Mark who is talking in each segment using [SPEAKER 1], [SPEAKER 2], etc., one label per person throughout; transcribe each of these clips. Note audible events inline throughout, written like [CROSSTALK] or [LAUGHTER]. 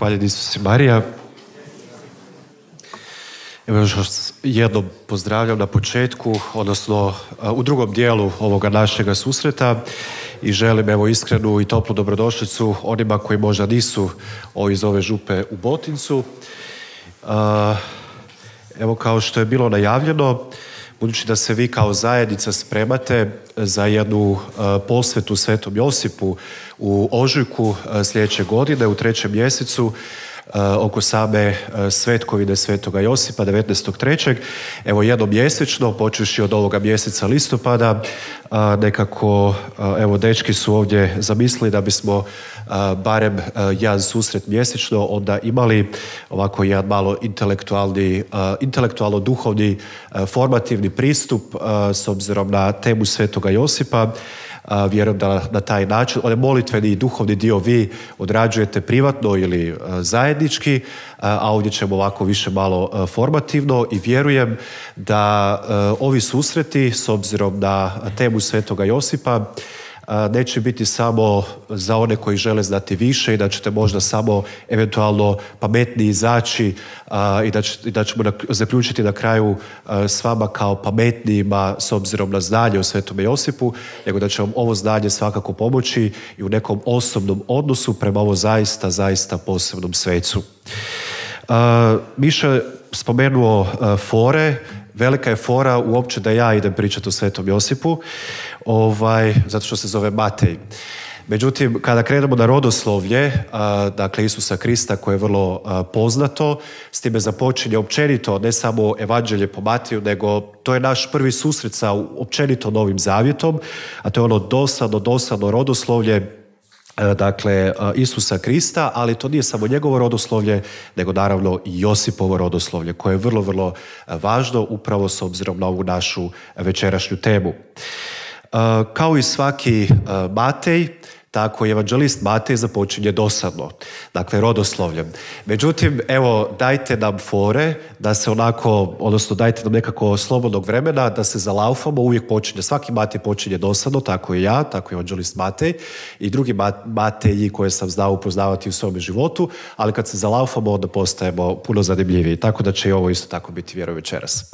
[SPEAKER 1] Hvaljen Isus Marija. Evo još jednom pozdravljam na početku, odnosno u drugom dijelu ovoga našega susreta i želim evo iskrenu i toplu dobrodošlicu onima koji možda nisu ovi iz ove župe u Botincu. Evo kao što je bilo najavljeno, budući da se vi kao zajednica spremate za jednu e, posvetu Svetom Josipu u ožujku e, sljedeće godine, u trećem mjesecu, Eh, oko Sabe eh, Svetkovide Svetoga Josipa 19.3. Evo jednom mjesečno, počeši od ovoga mjeseca listopada, eh, nekako evo dečki su ovdje zamislili da bismo barem jedan susret mjesečno onda imali ovako jedan malo intelektualni, intelektualno duhovni formativni pristup s obzirom na temu Svetoga Josipa a, vjerujem da na taj način, onaj molitveni i duhovni dio vi odrađujete privatno ili e, zajednički, a, e, a ovdje ćemo ovako više malo e, formativno i vjerujem da ovi susreti, s obzirom na temu Svetoga Josipa, neće biti samo za one koji žele znati više i da ćete možda samo eventualno pametniji izaći i da, da ćemo zaključiti na kraju s vama kao pametnijima s obzirom na znanje o Svetome Josipu, nego da će vam ovo znanje svakako pomoći i u nekom osobnom odnosu prema ovo zaista, zaista posebnom svecu. Miša spomenuo fore, velika je fora uopće da ja idem pričati o Svetom Josipu, ovaj, zato što se zove Matej. Međutim, kada krenemo na rodoslovlje, dakle Isusa Krista koje je vrlo poznato, s time započinje općenito, ne samo evanđelje po Matiju, nego to je naš prvi susret sa općenito Novim Zavjetom, a to je ono dosadno, dosadno rodoslovlje E, dakle e, Isusa Krista, ali to nije samo njegovo rodoslovlje, nego naravno i Josipovo rodoslovlje, koje je vrlo, vrlo e, važno upravo s obzirom na ovu našu večerašnju temu. Kao i svaki Matej, tako je evanđelist Matej započinje dosadno, dakle rodoslovljem. Međutim, evo, dajte nam fore da se onako, odnosno dajte nam nekako slobodnog vremena da se zalaufamo, uvijek počinje, svaki Matej počinje dosadno, tako i ja, tako je evanđelist Matej i drugi Mateji koje sam znao upoznavati u svom životu, ali kad se zalaufamo onda postajemo puno zanimljiviji, tako da će i ovo isto tako biti vjerovečeras.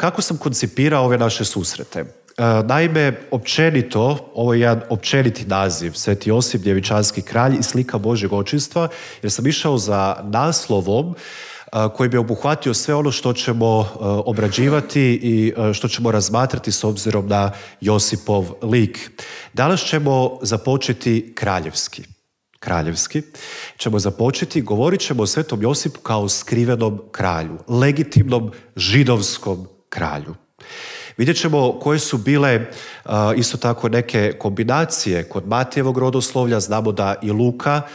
[SPEAKER 1] kako sam koncipirao ove naše susrete? E, naime, općenito, ovo je jedan općeniti naziv, Sveti Josip, Djevičanski kralj i slika Božeg očinstva, jer sam išao za naslovom e, koji bi obuhvatio sve ono što ćemo e, obrađivati i što ćemo razmatrati s obzirom na Josipov lik. Danas ćemo započeti kraljevski. Kraljevski ćemo započeti, govorit ćemo o Svetom Josipu kao skrivenom kralju, legitimnom židovskom kralju. Vidjet ćemo koje su bile e, isto tako neke kombinacije kod Matijevog rodoslovlja, znamo da i Luka e,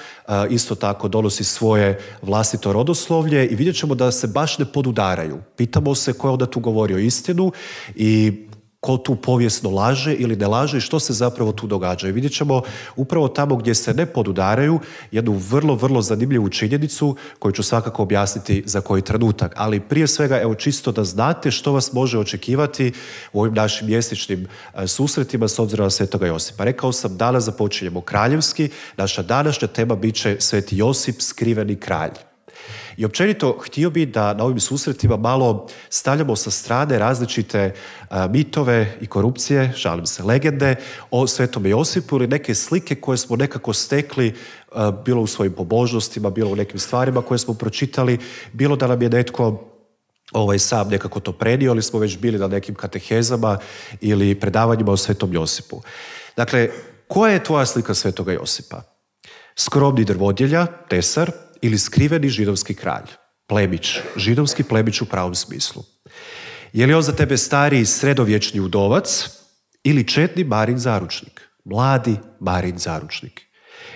[SPEAKER 1] isto tako donosi svoje vlastito rodoslovlje i vidjet ćemo da se baš ne podudaraju. Pitamo se ko je onda tu govorio istinu i ko tu povijesno laže ili ne laže i što se zapravo tu događa. I vidjet ćemo upravo tamo gdje se ne podudaraju jednu vrlo, vrlo zanimljivu činjenicu koju ću svakako objasniti za koji trenutak. Ali prije svega, evo čisto da znate što vas može očekivati u ovim našim mjesečnim e, susretima s obzirom na Svetoga Josipa. Rekao sam, danas započinjemo kraljevski, naša današnja tema biće Sveti Josip, skriveni kralj. I općenito htio bi da na ovim susretima malo stavljamo sa strane različite e, mitove i korupcije, žalim se, legende o Svetom Josipu ili neke slike koje smo nekako stekli e, bilo u svojim pobožnostima, bilo u nekim stvarima koje smo pročitali, bilo da nam je netko ovaj, sam nekako to prenio, ali smo već bili na nekim katehezama ili predavanjima o Svetom Josipu. Dakle, koja je tvoja slika Svetoga Josipa? Skromni drvodjelja, tesar, ili skriveni židovski kralj, plebić, židovski plebić u pravom smislu. Je li on za tebe stariji sredovječni udovac ili četni barin zaručnik, mladi barin zaručnik?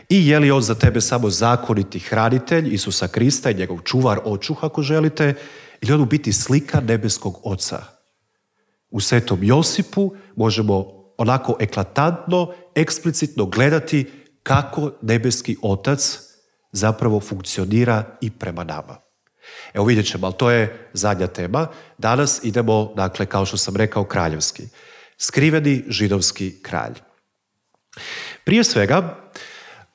[SPEAKER 1] I je li on za tebe samo zakoniti hranitelj Isusa Krista i njegov čuvar očuh ako želite, ili on u biti slika nebeskog oca? U Svetom Josipu možemo onako eklatantno, eksplicitno gledati kako nebeski otac zapravo funkcionira i prema nama. Evo vidjet ćemo, ali to je zadnja tema. Danas idemo, dakle, kao što sam rekao, kraljevski. Skriveni židovski kralj. Prije svega,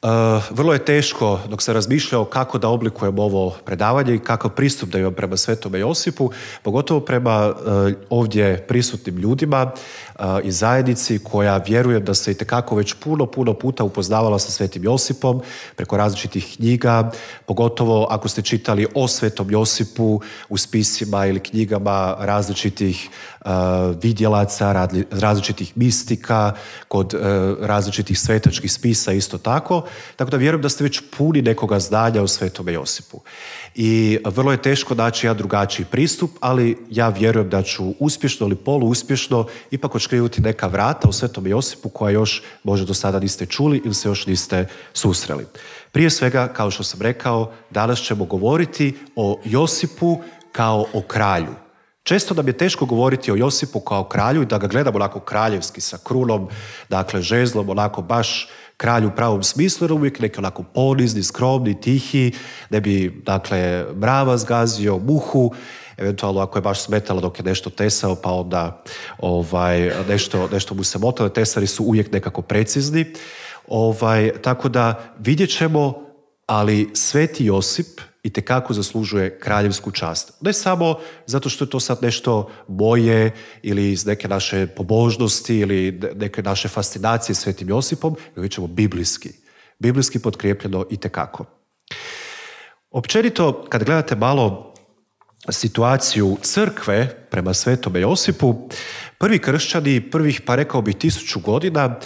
[SPEAKER 1] Eh, vrlo je teško dok se razmišljao kako da oblikujem ovo predavanje i kakav pristup da imam prema Svetome Josipu, pogotovo prema eh, ovdje prisutnim ljudima eh, i zajednici koja vjerujem da se itekako već puno, puno puta upoznavala sa Svetim Josipom preko različitih knjiga, pogotovo ako ste čitali o Svetom Josipu u spisima ili knjigama različitih E, vidjelaca, različitih mistika, kod e, različitih svetačkih spisa isto tako. Tako da vjerujem da ste već puni nekoga zdalja u svetome Josipu. I vrlo je teško naći ja drugačiji pristup, ali ja vjerujem da ću uspješno ili poluuspješno ipak očkriviti neka vrata u Svetome Josipu koja još možda do sada niste čuli ili se još niste susreli. Prije svega, kao što sam rekao, danas ćemo govoriti o Josipu kao o kralju. Često da bi je teško govoriti o Josipu kao kralju i da ga gledamo onako kraljevski sa krunom, dakle žezlom, onako baš kralj u pravom smislu, jer uvijek neki onako ponizni, skromni, tihi, ne bi, dakle, mrava zgazio, muhu, eventualno ako je baš smetalo dok je nešto tesao, pa onda ovaj, nešto, nešto mu se motalo, tesari su uvijek nekako precizni. Ovaj, tako da vidjet ćemo ali Sveti Josip i tekako zaslužuje kraljevsku čast. Ne samo zato što je to sad nešto boje ili iz neke naše pobožnosti ili neke naše fascinacije Svetim Josipom, nego ćemo biblijski. Biblijski podkrijepljeno i tekako. Općenito, kad gledate malo situaciju crkve prema svetome Josipu, prvi kršćani, prvih pa rekao bih tisuću godina,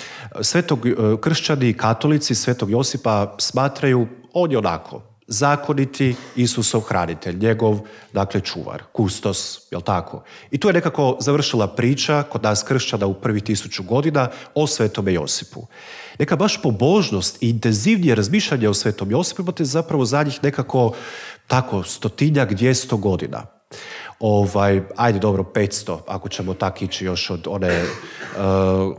[SPEAKER 1] svetog, e, kršćani katolici svetog Josipa smatraju on je onako zakoniti Isusov hranitelj, njegov, dakle, čuvar, kustos, jel tako? I tu je nekako završila priča kod nas kršćana u prvi tisuću godina o svetome Josipu. Neka baš pobožnost i intenzivnije razmišljanje o svetom Josipu imate zapravo zadnjih nekako tako stotinjak, dvijesto godina ovaj, ajde dobro, 500, ako ćemo tak ići još od one e,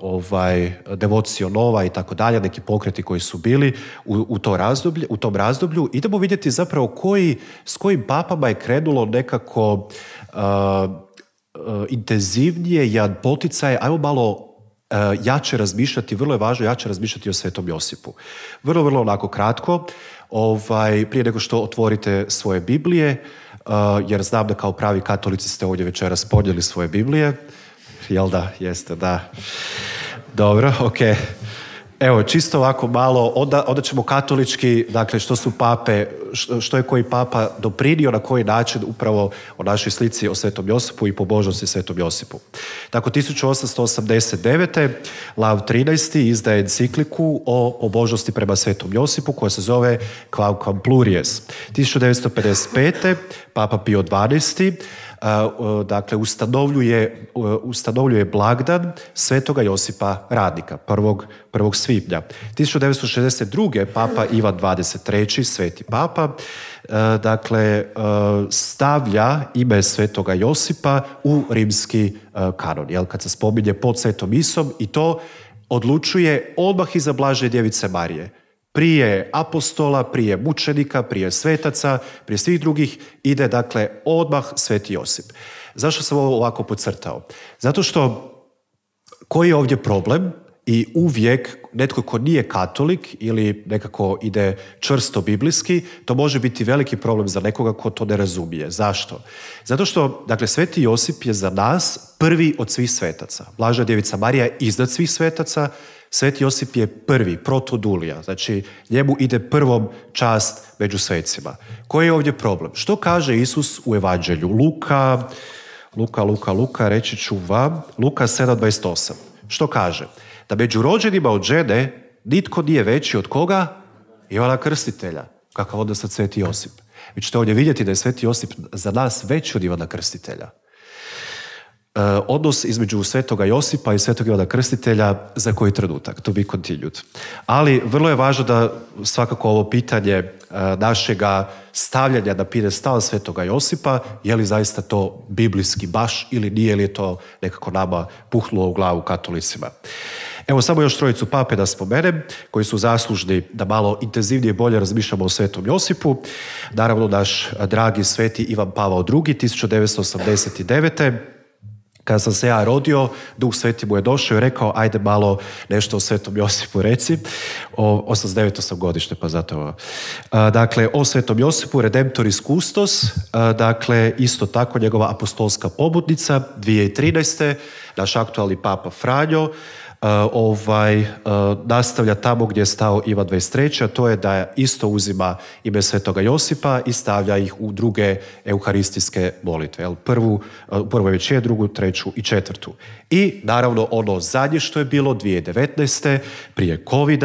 [SPEAKER 1] ovaj, devocio nova i tako dalje, neki pokreti koji su bili u, u, to razdoblje, u tom razdoblju, idemo vidjeti zapravo koji, s kojim papama je krenulo nekako e, e, intenzivnije, jedan poticaj, ajmo malo jače razmišljati, vrlo je važno jače razmišljati o Svetom Josipu. Vrlo, vrlo onako kratko, ovaj, prije nego što otvorite svoje Biblije, Eh, jer znam da kao pravi katolici ste ovdje večeras podijeli svoje Biblije. Jel da? Jeste, da. Dobro, ok. Evo, čisto ovako malo, onda, ćemo katolički, dakle, što su pape, što, je koji papa doprinio, na koji način upravo o našoj slici o Svetom Josipu i po božnosti Svetom Josipu. Tako, 1889. Lav 13. izdaje encikliku o božnosti prema Svetom Josipu, koja se zove devetsto Pluries. 1955. Papa Pio 12 dakle ustanovljuje, blagdan svetoga Josipa Radnika, prvog 1. svibnja. 1962. papa Ivan 23. sveti papa, e, dakle e, stavlja ime svetoga Josipa u rimski e, kanon, jel, kad se spominje pod svetom isom i to odlučuje odmah iza Blaže Djevice Marije prije apostola, prije mučenika, prije svetaca, prije svih drugih, ide dakle odmah sveti Josip. Zašto sam ovo ovako podcrtao? Zato što koji je ovdje problem i uvijek netko ko nije katolik ili nekako ide čvrsto biblijski, to može biti veliki problem za nekoga ko to ne razumije. Zašto? Zato što, dakle, Sveti Josip je za nas prvi od svih svetaca. Blaža Djevica Marija je iznad svih svetaca, Sveti Josip je prvi, protodulija, znači njemu ide prvom čast među svecima. Koji je ovdje problem? Što kaže Isus u evanđelju? Luka, Luka, Luka, Luka, reći ću vam, Luka 7.28. Što kaže? Da među rođenima od žene nitko nije veći od koga? Ivana Krstitelja. Kakav onda sad Sveti Josip? Vi ćete ovdje vidjeti da je Sveti Josip za nas veći od Ivana Krstitelja. Eh, odnos između svetoga Josipa i svetog Ivana Krstitelja za koji trenutak, to bi continued. Ali vrlo je važno da svakako ovo pitanje eh, našega stavljanja na stala svetoga Josipa, je li zaista to biblijski baš ili nije, li je to nekako nama puhnulo u glavu katolicima. Evo samo još trojicu pape da spomenem, koji su zaslužni da malo intenzivnije i bolje razmišljamo o svetom Josipu. Naravno, naš dragi sveti Ivan Pavao II. 1989 kada sam se ja rodio, Duh Sveti mu je došao i rekao, ajde malo nešto o Svetom Josipu reci. O, 89. sam godište, pa zato. Dakle, o Svetom Josipu, Redemptoris Custos, dakle, isto tako njegova apostolska pobudnica, 2013. naš aktualni papa Franjo, E, ovaj, e, nastavlja tamo gdje je stao Ivan 23. A to je da isto uzima ime Svetoga Josipa i stavlja ih u druge euharistijske molitve. Jel? Prvu, e, prvo večer, drugu, treću i četvrtu. I naravno ono zadnje što je bilo 2019. prije covid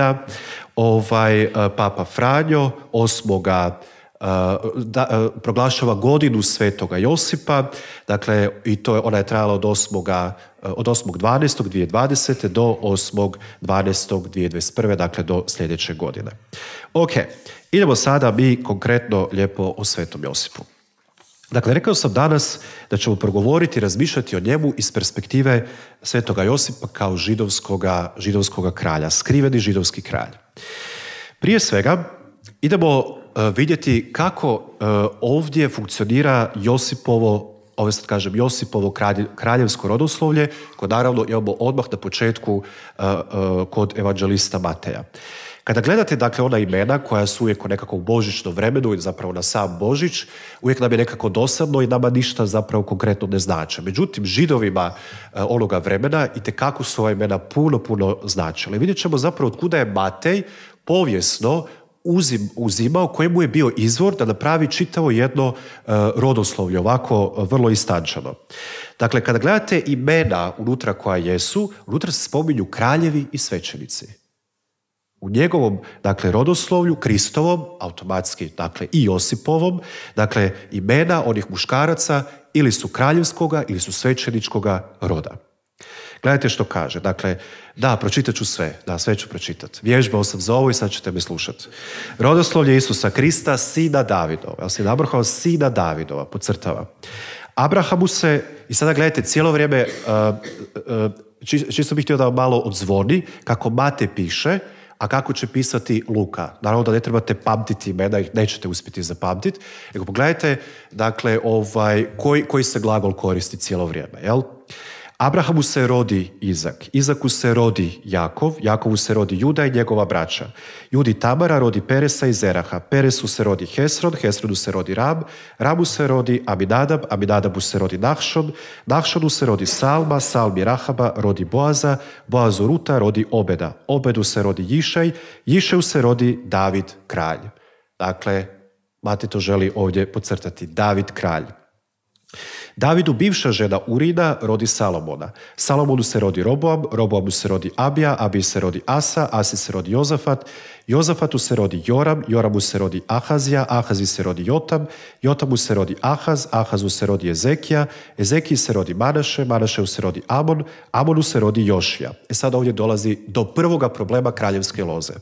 [SPEAKER 1] ovaj, Papa Franjo 8 Eh, da, eh, proglašava godinu svetoga Josipa, dakle i to je, ona je trajala od 8. Eh, od 8.12.2020. do 8.12.2021. dakle do sljedeće godine. Ok, idemo sada mi konkretno lijepo o svetom Josipu. Dakle, rekao sam danas da ćemo progovoriti i razmišljati o njemu iz perspektive svetoga Josipa kao židovskoga, židovskoga kralja, skriveni židovski kralj. Prije svega, idemo E, vidjeti kako e, ovdje funkcionira Josipovo ovo ovaj sad kažem Josipovo kraljevsko rodoslovlje, koje naravno imamo odmah na početku e, kod evanđelista Mateja. Kada gledate dakle ona imena koja su uvijek u nekakvom božićnom vremenu i zapravo na sam božić, uvijek nam je nekako dosadno i nama ništa zapravo konkretno ne znači. Međutim, židovima onoga vremena i su ova imena puno, puno značile. Vidjet ćemo zapravo od kuda je Matej povijesno uzimao, kojemu je bio izvor da napravi čitavo jedno e, rodoslovlje, ovako e, vrlo istančano. Dakle, kada gledate imena unutra koja jesu, unutra se spominju kraljevi i svećenici. U njegovom, dakle, rodoslovlju, Kristovom, automatski, dakle, i Josipovom, dakle, imena onih muškaraca ili su kraljevskoga ili su svećeničkoga roda. Gledajte što kaže. Dakle, da, pročitat ću sve. Da, sve ću pročitat. Vježbao sam za ovo i sad ćete me slušati. Rodoslovlje Isusa Krista, sina Davidova. jel se nabrhao sina Davidova, podcrtava. Abrahamu se, i sada gledajte, cijelo vrijeme, uh, uh, čisto bih htio da malo odzvoni, kako Mate piše, a kako će pisati Luka. Naravno da ne trebate pamtiti imena, ih nećete uspjeti zapamtiti. Nego pogledajte, dakle, ovaj, koji, koji se glagol koristi cijelo vrijeme, jel? Abrahamu se rodi Izak, Izaku se rodi Jakov, Jakovu se rodi Juda i njegova braća. Judi Tabara rodi Peresa i Zeraha, Peresu se rodi Hesrod, Hesrodu se rodi Rab, Rabu se rodi Abidadab, Abidadabu se rodi Nahšod, Nahšodu se rodi Salma, Salmi Rahaba rodi Boaza, Boazu Ruta rodi Obeda, Obedu se rodi Jišaj, Jišaju se rodi David kralj. Dakle, Matito to želi ovdje pocrtati David kralj. Davidu bivša žena Urida rodi Salomona, Salomonu se rodi Roboam, Roboamu se rodi Abija, Abiji se rodi Asa, Asi se rodi Jozafat, Jozafatu se rodi Joram, Joramu se rodi Ahazija, Ahazi se rodi Jotam, Jotamu se rodi Ahaz, Ahazu se rodi Ezekija, Ezekiji se rodi Manaše, Manašeu se rodi Amon, Amonu se rodi Jošija. E sad ovdje dolazi do prvoga problema kraljevske loze.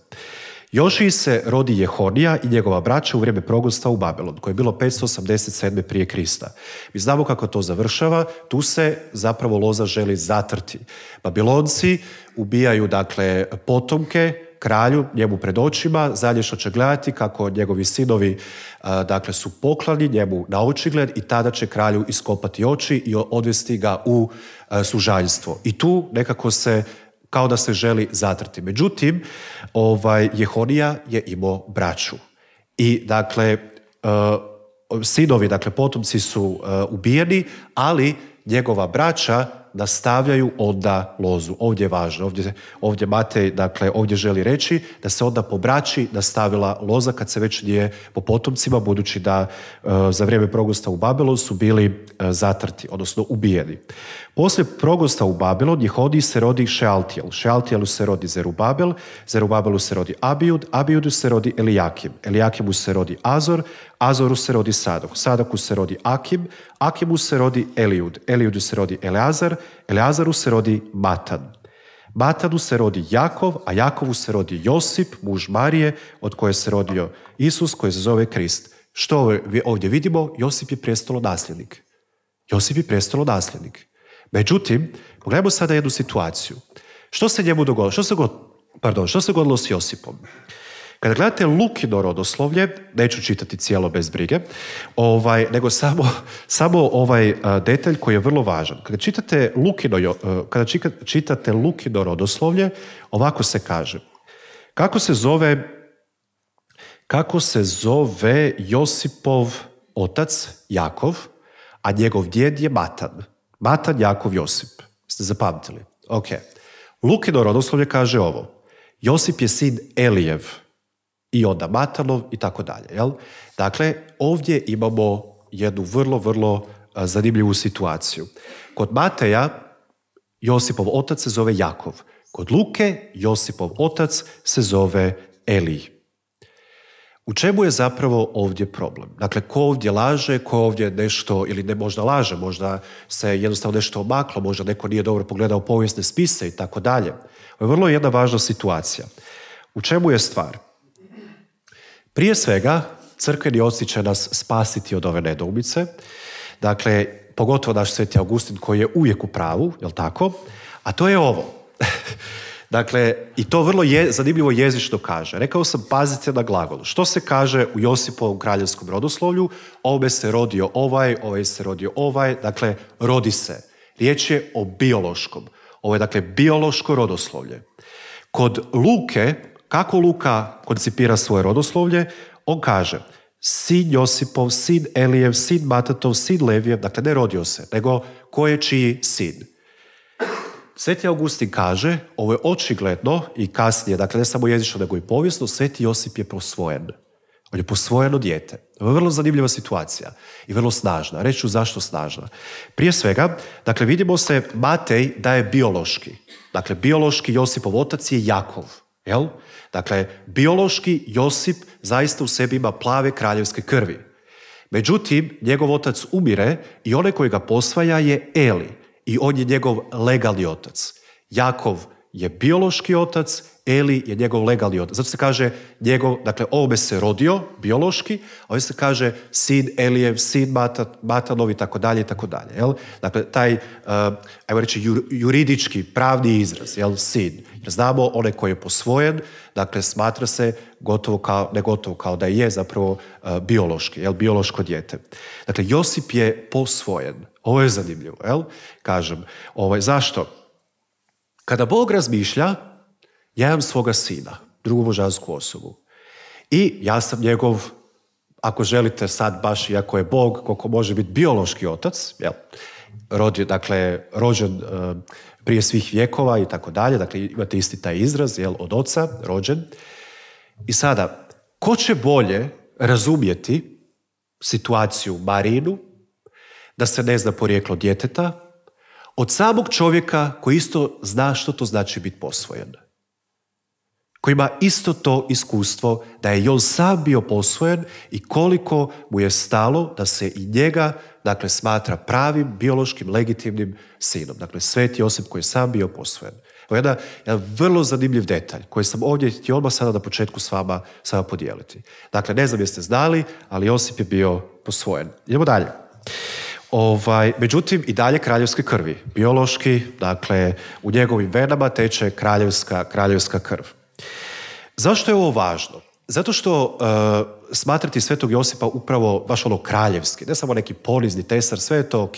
[SPEAKER 1] Jošiji se rodi Jehonija i njegova braća u vrijeme progosta u Babilon, koje je bilo 587. prije Krista. Mi znamo kako to završava, tu se zapravo loza želi zatrti. Babilonci ubijaju dakle potomke kralju, njemu pred očima, Zalješa će gledati kako njegovi sinovi e, dakle, su poklani njemu na očigled i tada će kralju iskopati oči i odvesti ga u e, sužaljstvo. I tu nekako se kao da se želi zatrti. Međutim, ovaj, Jehonija je imao braću. I dakle, uh, sinovi, dakle potomci su uh, ubijeni, ali njegova braća nastavljaju onda lozu. Ovdje je važno, ovdje, ovdje Matej, dakle, ovdje želi reći da se onda po braći nastavila loza kad se već nije po potomcima, budući da e, za vrijeme progusta u Babelu su bili zatrti, odnosno ubijeni. Poslije progosta u Babelu od hodi se rodi Šealtijel, Šealtijelu se rodi Zerubabel, Zerubabelu se rodi Abijud, Abijudu se rodi Elijakim, Elijakimu se rodi Azor, Azoru se rodi Sadok, Sadoku se rodi Akim, Akimu se rodi Elijud. Elijudu se rodi Eleazar, Eleazaru se rodi Matan. Matanu se rodi Jakov, a Jakovu se rodi Josip, muž Marije, od koje se rodio Isus, koji se zove Krist. Što ovdje vidimo? Josip je prestalo nasljednik. Josip je prestalo nasljednik. Međutim, pogledajmo sada jednu situaciju. Što se njemu dogodilo? Što se, go... pardon, što se dogodilo s Josipom? Kada gledate Lukino rodoslovlje, neću čitati cijelo bez brige, ovaj, nego samo, samo ovaj e, detalj koji je vrlo važan. Kada čitate Lukino, e, kada čitate Lukino rodoslovlje, ovako se kaže. Kako se zove kako se zove Josipov otac Jakov, a njegov djed je Matan. Matan, Jakov, Josip. Ste zapamtili? Ok. Lukino rodoslovlje kaže ovo. Josip je sin Elijev i onda Matanov i tako dalje. Jel? Dakle, ovdje imamo jednu vrlo, vrlo e, zanimljivu situaciju. Kod Mateja, Josipov otac se zove Jakov. Kod Luke, Josipov otac se zove Elij. U čemu je zapravo ovdje problem? Dakle, ko ovdje laže, ko ovdje nešto, ili ne možda laže, možda se jednostavno nešto omaklo, možda neko nije dobro pogledao povijesne spise i tako dalje. Ovo je vrlo jedna važna situacija. U čemu je stvar? Prije svega, crkveni oci će nas spasiti od ove nedoumice. Dakle, pogotovo naš sveti Augustin koji je uvijek u pravu, jel tako? A to je ovo. [LAUGHS] Dakle, i to vrlo je, zanimljivo jezično kaže. Rekao sam, pazite na glagolu. Što se kaže u Josipovom kraljevskom rodoslovlju? Ove se rodio ovaj, ovaj se rodio ovaj. Dakle, rodi se. Riječ je o biološkom. Ovo je, dakle, biološko rodoslovlje. Kod Luke, kako Luka koncipira svoje rodoslovlje, on kaže sin Josipov, sin Elijev, sin Matatov, sin Levijev, dakle ne rodio se, nego ko je čiji sin. Sveti Augustin kaže, ovo je očigledno i kasnije, dakle ne samo jezično nego i povijesno, Sveti Josip je prosvojen. On je posvojeno dijete. Ovo je vrlo zanimljiva situacija i vrlo snažna. ću zašto snažna. Prije svega, dakle vidimo se Matej da je biološki. Dakle, biološki Josipov otac je Jakov. Jel? Dakle, biološki Josip zaista u sebi ima plave kraljevske krvi. Međutim, njegov otac umire i onaj koji ga posvaja je Eli i on je njegov legalni otac. Jakov je biološki otac, Eli je njegov legalni otac. Zato se kaže njegov, dakle ovome se rodio biološki, a ovdje se kaže sin Elijev, sin Matanov i tako dalje tako dalje. Jel? Dakle, taj, uh, ajmo reći, juridički, pravni izraz, jel, sin. Jer znamo onaj koji je posvojen, dakle, smatra se gotovo kao, ne gotovo kao da je zapravo e, biološki, jel, biološko dijete. Dakle, Josip je posvojen. Ovo je zanimljivo, jel? Kažem, ovaj, zašto? Kada Bog razmišlja, ja imam svoga sina, drugu božansku osobu. I ja sam njegov, ako želite sad baš, iako je Bog, koliko može biti biološki otac, jel? dakle, rođen e, prije svih vjekova i tako dalje, dakle imate isti taj izraz, jel, od oca, rođen. I sada, ko će bolje razumjeti situaciju Marinu da se ne zna porijeklo djeteta, od samog čovjeka koji isto zna što to znači biti posvojen. Koji ima isto to iskustvo da je i on sam bio posvojen i koliko mu je stalo da se i njega dakle, smatra pravim, biološkim, legitimnim sinom. Dakle, sveti osip koji je sam bio posvojen. Ovo je jedan, jedan vrlo zanimljiv detalj koji sam ovdje htio odmah sada na početku s vama, s vama podijeliti. Dakle, ne znam jeste znali, ali Josip je bio posvojen. Idemo dalje. Ovaj, međutim, i dalje kraljevske krvi. Biološki, dakle, u njegovim venama teče kraljevska, kraljevska krv. Zašto je ovo važno? Zato što e, smatrati svetog Josipa upravo baš ono kraljevski, ne samo neki ponizni tesar, sve je to ok.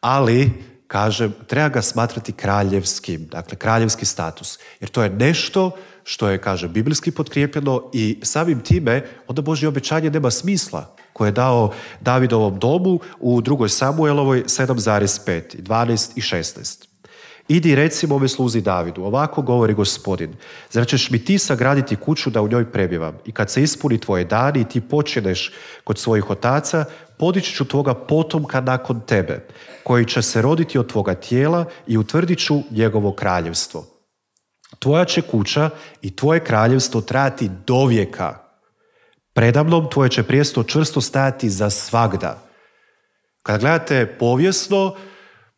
[SPEAKER 1] Ali, kažem, treba ga smatrati kraljevskim, dakle kraljevski status. Jer to je nešto što je, kažem, biblijski potkrijepljeno i samim time onda Božje obećanje nema smisla koje je dao Davidovom dobu u drugoj Samuelovoj 7,5, 12 i 16. Idi recimo ove sluzi Davidu, ovako govori gospodin, zar ćeš mi ti sagraditi kuću da u njoj prebivam? I kad se ispuni tvoje dani i ti počineš kod svojih otaca, podići ću tvoga potomka nakon tebe, koji će se roditi od tvoga tijela i utvrdit ću njegovo kraljevstvo. Tvoja će kuća i tvoje kraljevstvo trati do vijeka, predamnom tvoje će prijesto čvrsto stajati za svagda. Kada gledate povijesno,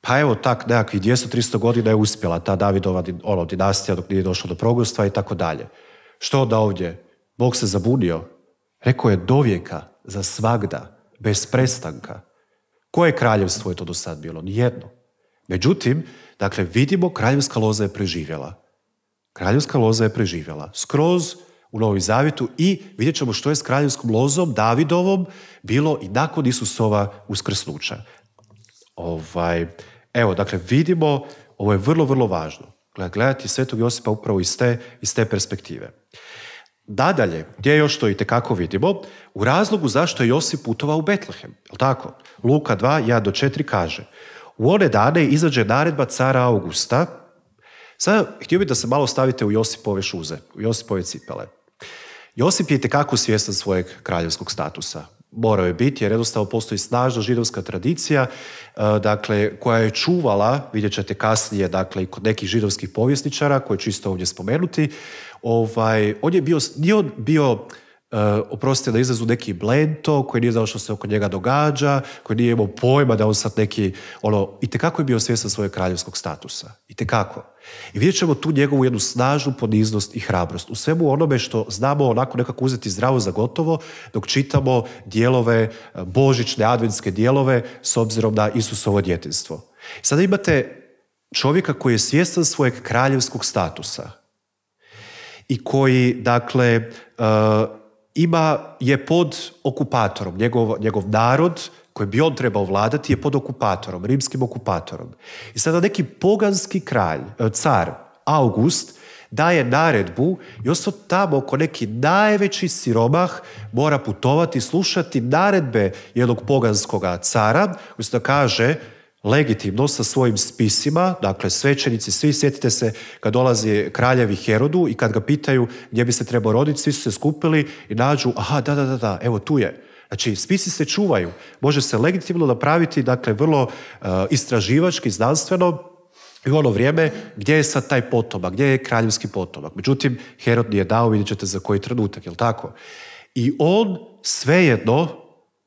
[SPEAKER 1] pa evo tak nekakvih 200-300 godina je uspjela ta Davidova ono, dinastija dok nije došla do progonstva i tako dalje. Što da ovdje? Bog se zabunio. Rekao je dovijeka za svagda, bez prestanka. Koje kraljevstvo je to do sad bilo? Nijedno. Međutim, dakle, vidimo, kraljevska loza je preživjela. Kraljevska loza je preživjela. Skroz u Novom Zavjetu i vidjet ćemo što je s kraljevskom lozom Davidovom bilo i nakon Isusova uskrsnuća. Ovaj, evo, dakle, vidimo, ovo je vrlo, vrlo važno. Gledati svetog Josipa upravo iz te, iz te perspektive. Nadalje, gdje još to i tekako vidimo, u razlogu zašto je Josip putovao u Betlehem. jel' tako? Luka 2, 1 do 4 kaže U one dane izađe naredba cara Augusta. Sad, htio bih da se malo stavite u Josipove šuze, u Josipove cipele. Josip je itekako svjestan svojeg kraljevskog statusa. Morao je biti jer jednostavno postoji snažna židovska tradicija e, dakle, koja je čuvala, vidjet ćete kasnije dakle, i kod nekih židovskih povjesničara koje ću isto ovdje spomenuti, ovaj, on je bio, nije bio Uh, oprostite da izrazu neki blento koji nije znao što se oko njega događa, koji nije imao pojma da on sad neki, ono, i tekako je bio svjestan svojeg kraljevskog statusa. I tekako. I vidjet ćemo tu njegovu jednu snažnu poniznost i hrabrost. U svemu onome što znamo onako nekako uzeti zdravo za gotovo, dok čitamo dijelove, e, božićne, adventske dijelove, s obzirom na Isusovo djetinstvo. Sada imate čovjeka koji je svjestan svojeg kraljevskog statusa i koji, dakle, e, ima, je pod okupatorom. njegov narod koje bi on trebao vladati je pod okupatorom, rimskim okupatorom. I sada neki poganski kralj, e, car, August, daje naredbu i ostao tamo oko neki najveći siromah mora putovati, slušati naredbe jednog poganskoga cara, koji se kaže legitimno sa svojim spisima, dakle svećenici, svi sjetite se kad dolazi kraljevi Herodu i kad ga pitaju gdje bi se trebao roditi, svi su se skupili i nađu, aha, da, da, da, da, evo tu je. Znači, spisi se čuvaju. Može se legitimno napraviti, dakle, vrlo e, istraživački, znanstveno, i u ono vrijeme gdje je sad taj potomak, gdje je kraljevski potomak. Međutim, Herod nije dao, vidjet ćete za koji trenutak, jel tako? I on svejedno,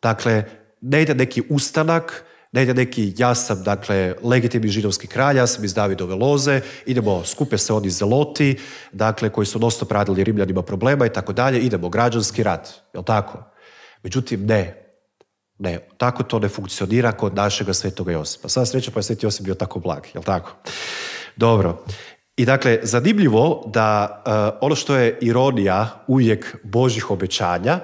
[SPEAKER 1] dakle, ne ide neki ustanak, ne ide neki ja sam, dakle, legitimni židovski kralj, ja sam iz Davidove loze, idemo, skupe se oni zeloti, dakle, koji su non pradili Rimljanima problema i tako dalje, idemo, građanski rat, jel tako? Međutim, ne. Ne, tako to ne funkcionira kod našega svetoga Josipa. Sada sreća pa je sveti Josip bio tako blag, jel tako? Dobro. I dakle, zanimljivo da eh, ono što je ironija uvijek Božih obećanja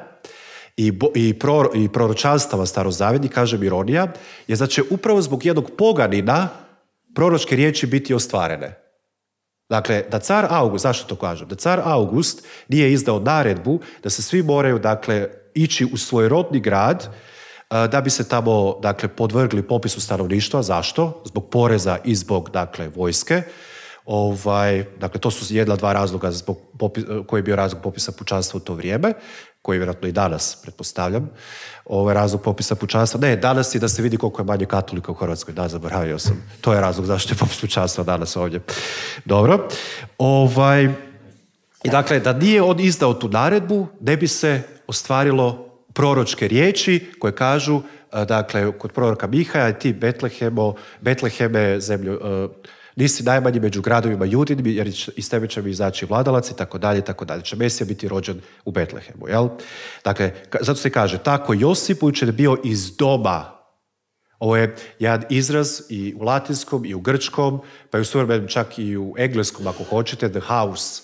[SPEAKER 1] i, i, i proročanstava starozavjedni, kažem ironija, je će upravo zbog jednog poganina proročke riječi biti ostvarene. Dakle, da car August, zašto to kažem? Da car August nije izdao naredbu da se svi moraju, dakle, ići u svoj rodni grad e, da bi se tamo dakle, podvrgli popisu stanovništva. Zašto? Zbog poreza i zbog dakle, vojske. Ovaj, dakle, to su jedna dva razloga zbog popis, koji je bio razlog popisa pučanstva u to vrijeme, koji je vjerojatno i danas, pretpostavljam. Ovaj razlog popisa pučanstva, ne, danas je da se vidi koliko je manje katolika u Hrvatskoj, da, zaboravio sam. To je razlog zašto je popis pučanstva danas ovdje. Dobro. Ovaj, I dakle, da nije on izdao tu naredbu, ne bi se ostvarilo proročke riječi koje kažu, e, dakle, kod proroka Mihaja, ti Betlehemo, Betleheme, zemlju, e, nisi najmanji među gradovima judin, jer iz tebe će mi izaći vladalac i tako dalje, tako dalje. Će Mesija biti rođen u Betlehemu, jel? Dakle, zato se kaže, tako Josip je bio iz doma ovo je jedan izraz i u latinskom i u grčkom, pa i u suvremenom čak i u engleskom ako hoćete, the house.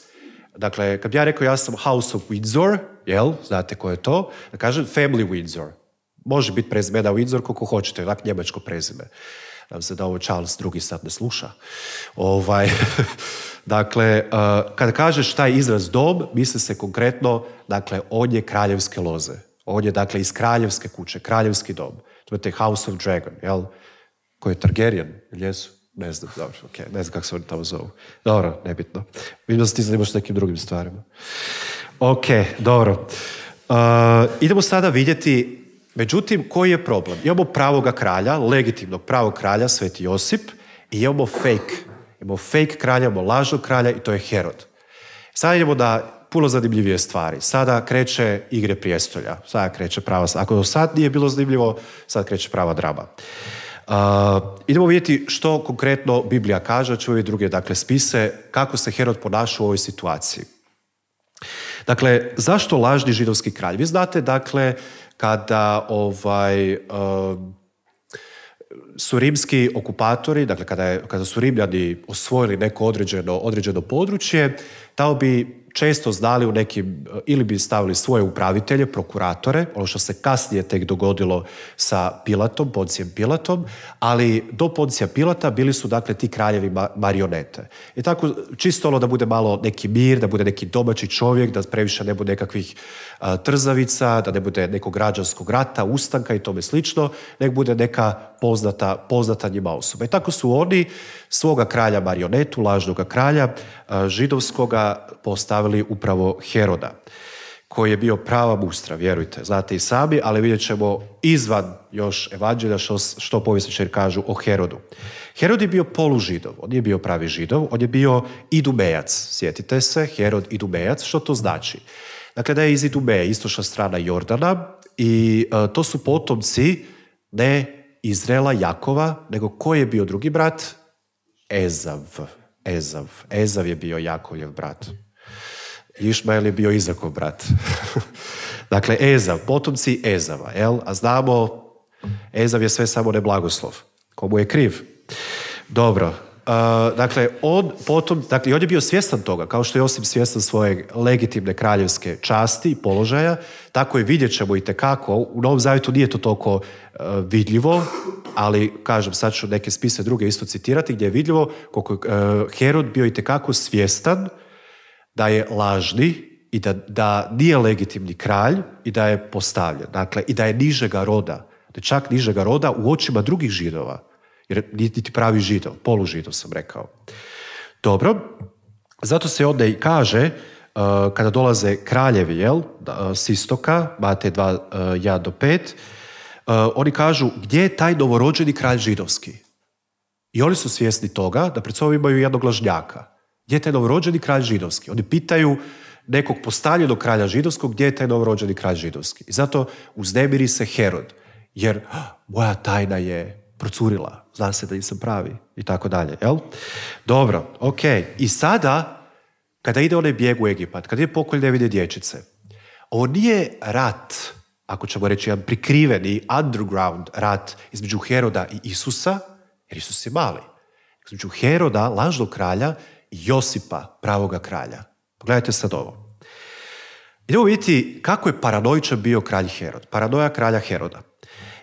[SPEAKER 1] Dakle, kad bi ja rekao ja sam house of Windsor, jel? Znate ko je to? Da kažem family Windsor. Može biti prezimena Windsor koliko hoćete, onak njemačko prezime. Nam se da ovo Charles drugi sad ne sluša. Ovaj, [LAUGHS] dakle, eh, kada kažeš taj izraz dom, misli se konkretno, dakle, on je kraljevske loze. On je, dakle, iz kraljevske kuće, kraljevski dom. To je House of Dragon, jel? Koji je Targaryen, jesu? Ne znam, dobro, ok, ne znam kako se oni tamo zovu. Dobro, nebitno. vidimo se ti zanimaš nekim drugim stvarima. Ok, dobro. Uh, idemo sada vidjeti, međutim, koji je problem? Imamo pravoga kralja, legitimnog pravog kralja, Sveti Josip, i imamo fake. Imamo fake kralja, imamo lažnog kralja i to je Herod. Sada idemo da puno zanimljivije stvari. Sada kreće igre prijestolja, sada kreće prava... Ako do sad nije bilo zanimljivo, sad kreće prava draba. Uh, idemo vidjeti što konkretno Biblija kaže, ćemo druge dakle, spise, kako se Herod ponaša u ovoj situaciji. Dakle, zašto lažni židovski kralj? Vi znate, dakle, kada ovaj... su rimski okupatori, dakle kada, je, kada su Rimljani osvojili neko određeno, određeno područje, tao bi često znali u nekim, ili bi stavili svoje upravitelje, prokuratore, ono što se kasnije tek dogodilo sa Pilatom, Poncijem Pilatom, ali do Poncija Pilata bili su dakle ti kraljevi marionete. I tako, čisto ono da bude malo neki mir, da bude neki domaći čovjek, da previše ne bude nekakvih trzavica, da ne bude nekog građanskog rata, ustanka i tome slično, nek bude neka poznata, poznata njima osoba. I tako su oni svoga kralja marionetu, lažnoga kralja, e, židovskoga postavili upravo Heroda koji je bio prava bustra, vjerujte. Znate i sami, ali vidjet ćemo izvan još evanđelja što, što povjesničari kažu o Herodu. Herod je bio polužidov, on je bio pravi židov, on je bio idumejac. Sjetite se, Herod idumejac, što to znači? Dakle, da je iz Idumeje, istočna strana Jordana i e, to su potomci ne Izrela Jakova, nego ko je bio drugi brat? Ezav. Ezav. Ezav je bio Jakovljev brat. Išmael je bio Izakov brat. [LAUGHS] dakle, Ezav, potomci Ezava. Jel? A znamo, Ezav je sve samo neblagoslov. Komu je kriv? Dobro, Eh, dakle, on potom, dakle, on je bio svjestan toga, kao što je osim svjestan svoje legitimne kraljevske časti i položaja, tako je vidjet ćemo i tekako, u Novom Zavjetu nije to toliko eh, vidljivo, ali kažem, sad ću neke spise druge isto citirati, gdje je vidljivo koliko je eh, Herod bio i tekako svjestan da je lažni i da, da nije legitimni kralj i da je postavljen, dakle, i da je nižega roda, da čak nižega roda u očima drugih židova. Jer niti pravi židov, polužidov sam rekao. Dobro, zato se ovdje i kaže e, kada dolaze kraljevi, jel, e, s istoka, mate 2, e, ja do pet oni kažu gdje je taj novorođeni kralj židovski? I oni su svjesni toga da pred sobom imaju jednog lažnjaka. Gdje je taj novorođeni kralj židovski? Oni pitaju nekog postavljenog kralja židovskog gdje je taj novorođeni kralj židovski. I zato uznemiri se Herod, jer ah, moja tajna je procurila zna se da nisam pravi i tako dalje, jel? Dobro, ok. I sada, kada ide onaj bijeg u Egipat, kada je pokolj vide dječice, ovo nije rat, ako ćemo reći jedan prikriveni underground rat između Heroda i Isusa, jer Isus je mali, između Heroda, lažnog kralja, i Josipa, pravoga kralja. Pogledajte sad ovo. Idemo vidjeti kako je paranojičan bio kralj Herod, paranoja kralja Heroda.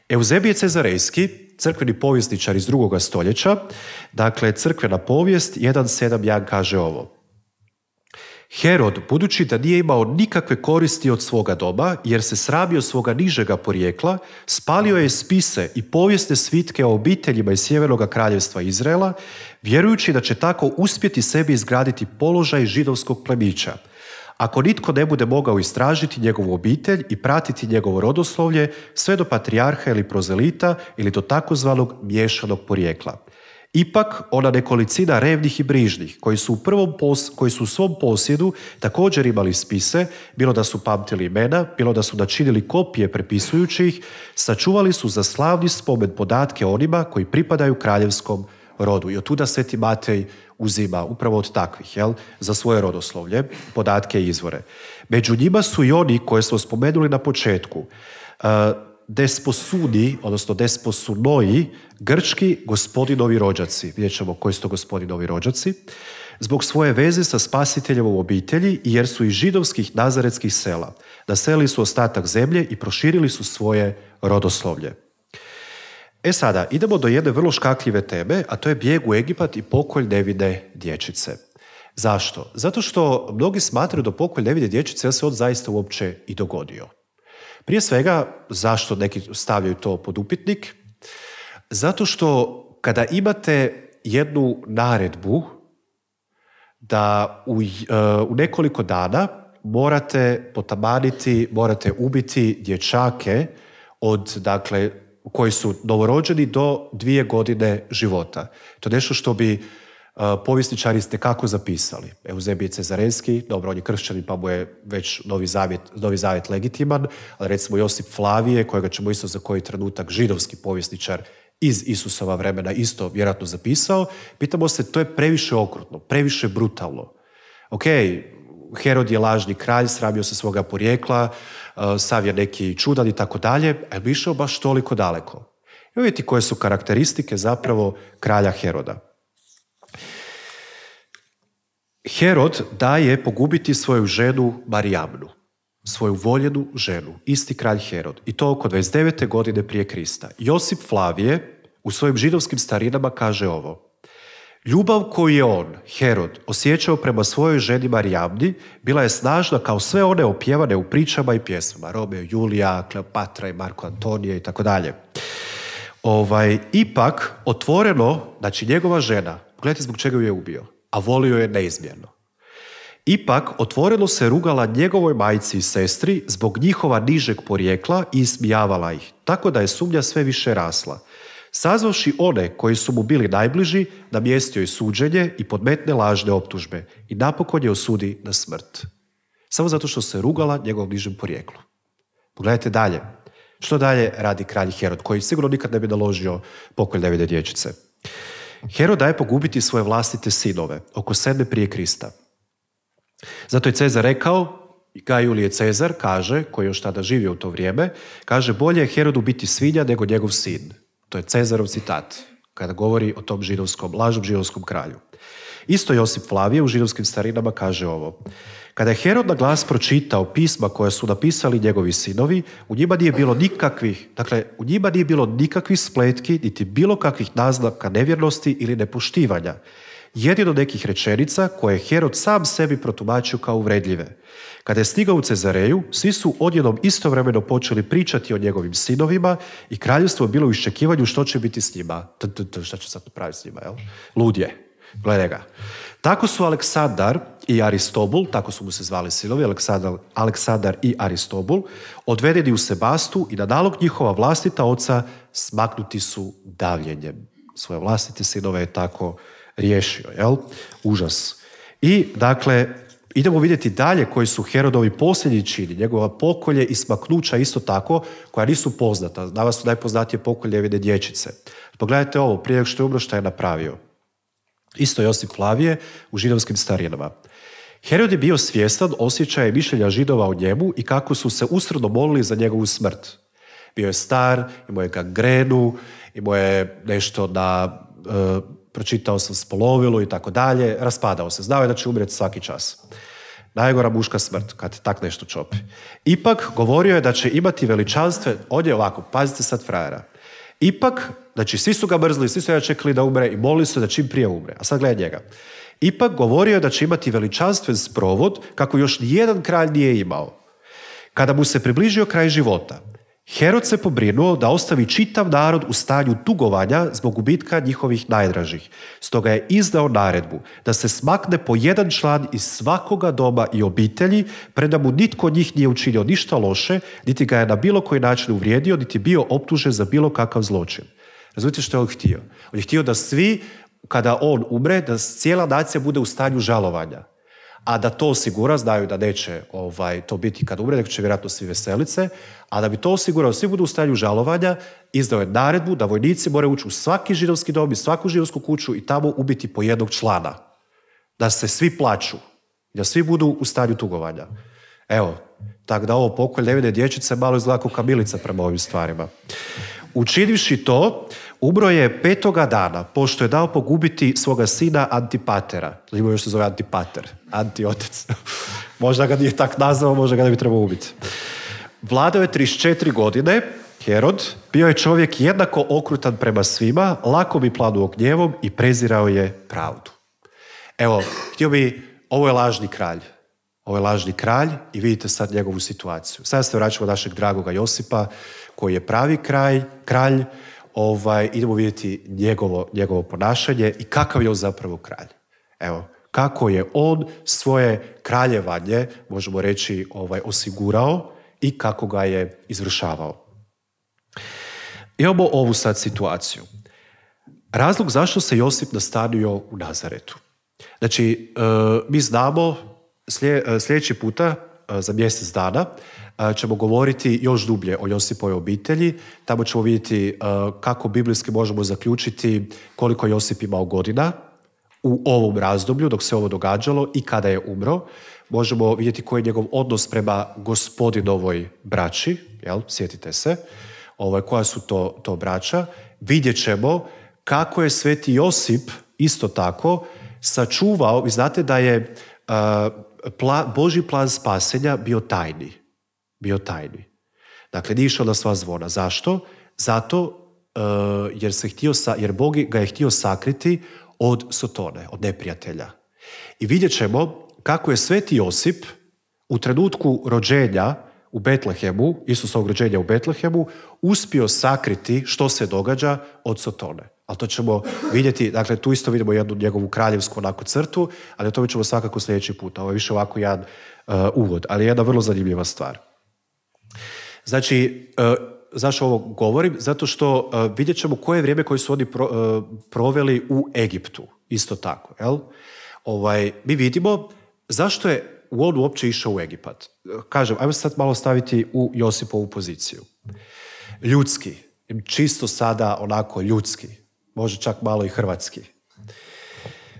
[SPEAKER 1] Euzebije Cezarejski crkveni povjesničar iz drugoga stoljeća, dakle crkvena povijest 1.7.1 kaže ovo. Herod, budući da nije imao nikakve koristi od svoga doba, jer se srabio svoga nižega porijekla, spalio je spise i povijesne svitke o obiteljima iz Sjevernog kraljevstva Izraela, vjerujući da će tako uspjeti sebi izgraditi položaj židovskog plemića – ako nitko ne bude mogao istražiti njegovu obitelj i pratiti njegovo rodoslovlje sve do patrijarha ili prozelita ili do takozvanog miješanog porijekla. Ipak, ona nekolicina revnih i brižnih koji su u, prvom pos, koji su u svom posjedu također imali spise, bilo da su pamtili imena, bilo da su načinili kopije prepisujući ih, sačuvali su za slavni spomen podatke onima koji pripadaju kraljevskom rodu. I od tuda Sveti Matej uzima upravo od takvih jel, za svoje rodoslovlje, podatke i izvore. Među njima su i oni koje smo spomenuli na početku. E, desposudi, odnosno desposunoji, grčki gospodinovi rođaci. Vidjet ćemo koji su to gospodinovi rođaci. Zbog svoje veze sa spasiteljem u obitelji, jer su iz židovskih nazaretskih sela. Naselili su ostatak zemlje i proširili su svoje rodoslovlje. E sada, idemo do jedne vrlo škakljive teme, a to je bijeg u Egipat i pokolj nevine dječice. Zašto? Zato što mnogi smatraju da pokolj nevine dječice se on zaista uopće i dogodio. Prije svega, zašto neki stavljaju to pod upitnik? Zato što kada imate jednu naredbu da u, e, u nekoliko dana morate potamaniti, morate ubiti dječake od, dakle, koji su novorođeni do dvije godine života. To je nešto što bi uh, povjesničari ste kako zapisali. Euzebije Cezarenski, dobro, on je kršćanin pa mu je već novi zavjet, novi zavjet legitiman, ali recimo Josip Flavije, kojega ćemo isto za koji trenutak židovski povjesničar iz Isusova vremena isto vjerojatno zapisao, pitamo se, to je previše okrutno, previše brutalno. Ok, Herod je lažni kralj, sramio se svoga porijekla, E, sav je neki čudan i tako dalje, ali bi išao baš toliko daleko. I vidjeti koje su karakteristike zapravo kralja Heroda. Herod daje pogubiti svoju ženu Marijamnu, svoju voljenu ženu, isti kralj Herod, i to oko 29. godine prije Krista. Josip Flavije u svojim židovskim starinama kaže ovo. Ljubav koju je on, Herod, osjećao prema svojoj ženi Marijamni bila je snažna kao sve one opjevane u pričama i pjesmama. robe Julija, Kleopatra i Marko Antonije i tako dalje. Ovaj, ipak, otvoreno, znači njegova žena, gledajte zbog čega ju je ubio, a volio je neizmjerno. Ipak, otvoreno se rugala njegovoj majci i sestri zbog njihova nižeg porijekla i ismijavala ih, tako da je sumnja sve više rasla – Sazvoši one koji su mu bili najbliži, namjestio je suđenje i podmetne lažne optužbe i napokon je osudi na smrt. Samo zato što se rugala njegovom nižem porijeklu. Pogledajte dalje. Što dalje radi kralj Herod, koji sigurno nikad ne bi naložio pokolj nevide dječice? Herod daje pogubiti svoje vlastite sinove, oko sedme prije Krista. Zato je Cezar rekao, kaj Julije Cezar kaže, koji još tada živio u to vrijeme, kaže bolje je Herodu biti svinja nego njegov sin. To je Cezarov citat kada govori o tom židovskom, lažnom židovskom kralju. Isto Josip Flavije u židovskim starinama kaže ovo. Kada je Herod na glas pročitao pisma koje su napisali njegovi sinovi, u njima nije bilo nikakvih, dakle, u njima nije bilo nikakvih spletki, niti bilo kakvih naznaka nevjernosti ili nepoštivanja. Jedino od do nekih rečenica koje je Herod sam sebi protumačio kao uvredljive. Kada je stigao u Cezareju, svi su odjednom istovremeno počeli pričati o njegovim sinovima i kraljevstvo je bilo u iščekivanju što će biti s njima. Šta će sad napraviti s njima, jel? Lud je. Gledaj ga. Tako su Aleksandar i Aristobul, tako su mu se zvali sinovi, Aleksandar, Aleksandar i Aristobul, odvedeni u Sebastu i na nalog njihova vlastita oca smaknuti su davljenjem. Svoje vlastite sinove je tako riješio. Jel? Užas. I dakle, idemo vidjeti dalje koji su Herodovi posljednji čini, njegova pokolje i smaknuća isto tako, koja nisu poznata. vas su najpoznatije pokoljevine dječice. Pogledajte ovo, prije što je umro što je napravio. Isto Josip Flavije u židovskim starinama. Herod je bio svjestan osjećaja i mišljenja židova o njemu i kako su se usredno molili za njegovu smrt. Bio je star, imao je gangrenu, imao je nešto na e, pročitao sam spolovilu i tako dalje, raspadao se, znao je da će umrijeti svaki čas. Najgora muška smrt, kad tak nešto čopi. Ipak, govorio je da će imati veličanstve ovdje ovako, pazite sad frajera. Ipak, znači svi su ga mrzli, svi su ga čekali da umre i molili su da čim prije umre. A sad gledaj njega. Ipak govorio je da će imati veličanstven sprovod kako još nijedan kralj nije imao. Kada mu se približio kraj života, Herod se pobrinuo da ostavi čitav narod u stanju dugovanja zbog gubitka njihovih najdražih. Stoga je izdao naredbu da se smakne po jedan član iz svakoga doma i obitelji, preda mu nitko od njih nije učinio ništa loše, niti ga je na bilo koji način uvrijedio, niti bio optužen za bilo kakav zločin. Razumite što je on htio? On je htio da svi, kada on umre, da cijela nacija bude u stanju žalovanja a da to osigura, znaju da neće ovaj, to biti kad umre, nego će vjerojatno svi veselice, a da bi to osigurao, svi budu u stanju žalovanja, izdao je naredbu da vojnici moraju ući u svaki židovski dom i svaku židovsku kuću i tamo ubiti po jednog člana. Da se svi plaću, da svi budu u stanju tugovanja. Evo, tako da ovo pokolj nevine dječice malo izgleda kao kamilica prema ovim stvarima. Učinivši to, Umro je petoga dana, pošto je dao pogubiti svoga sina Antipatera. Ima još se zove Antipater, antiotec. [LAUGHS] možda ga nije tak nazvao, možda ga ne bi trebao ubiti. Vladao je 34 godine, Herod, bio je čovjek jednako okrutan prema svima, lako bi planuo gnjevom i prezirao je pravdu. Evo, htio bi, ovo je lažni kralj. Ovo je lažni kralj i vidite sad njegovu situaciju. Sada se vraćamo našeg dragoga Josipa, koji je pravi kraj, kralj, ovaj, idemo vidjeti njegovo, njegovo ponašanje i kakav je on zapravo kralj. Evo, kako je on svoje kraljevanje, možemo reći, ovaj, osigurao i kako ga je izvršavao. Imamo ovu sad situaciju. Razlog zašto se Josip nastanio u Nazaretu. Znači, e, mi znamo e, sljedeći puta E, za mjesec dana e, ćemo govoriti još dublje o Josipove obitelji. Tamo ćemo vidjeti e, kako biblijski možemo zaključiti koliko je Josip imao godina u ovom razdoblju dok se ovo događalo i kada je umro. Možemo vidjeti koji je njegov odnos prema gospodinovoj braći, jel? sjetite se, ovaj, koja su to, to braća. Vidjet ćemo kako je sveti Josip isto tako sačuvao, vi znate da je pla, Boži plan spasenja bio tajni. Bio tajni. Dakle, nije išao na sva zvona. Zašto? Zato e, jer, se htio sa, jer Bog ga je htio sakriti od Sotone, od neprijatelja. I vidjet ćemo kako je sveti Josip u trenutku rođenja u Betlehemu, Isusovog rođenja u Betlehemu, uspio sakriti što se događa od Sotone ali to ćemo vidjeti, dakle tu isto vidimo jednu njegovu kraljevsku onako crtu, ali o tome ćemo svakako sljedeći put. Ovo je više ovako jedan uh, uvod, ali jedna vrlo zanimljiva stvar. Znači, uh, zašto ovo govorim? Zato što uh, vidjet ćemo koje vrijeme koje su oni proveli u Egiptu, isto tako. Jel? Ovaj, mi vidimo zašto je on uopće išao u Egipat. Kažem, ajmo sad malo staviti u Josipovu poziciju. Ljudski, čisto sada onako ljudski može čak malo i hrvatski.